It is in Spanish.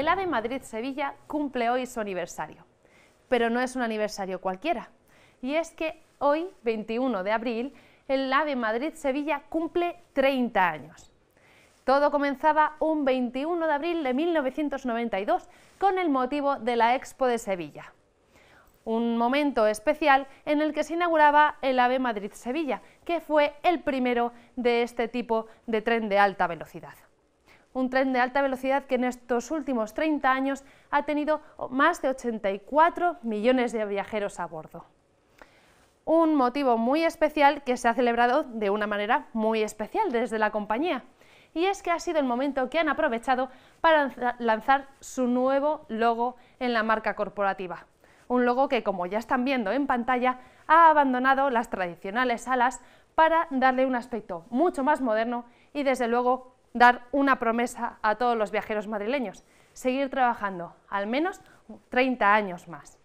el AVE Madrid-Sevilla cumple hoy su aniversario. Pero no es un aniversario cualquiera. Y es que hoy, 21 de abril, el AVE Madrid-Sevilla cumple 30 años. Todo comenzaba un 21 de abril de 1992 con el motivo de la Expo de Sevilla. Un momento especial en el que se inauguraba el AVE Madrid-Sevilla, que fue el primero de este tipo de tren de alta velocidad un tren de alta velocidad que en estos últimos 30 años ha tenido más de 84 millones de viajeros a bordo. Un motivo muy especial que se ha celebrado de una manera muy especial desde la compañía. Y es que ha sido el momento que han aprovechado para lanzar su nuevo logo en la marca corporativa. Un logo que, como ya están viendo en pantalla, ha abandonado las tradicionales alas para darle un aspecto mucho más moderno y desde luego dar una promesa a todos los viajeros madrileños, seguir trabajando al menos 30 años más.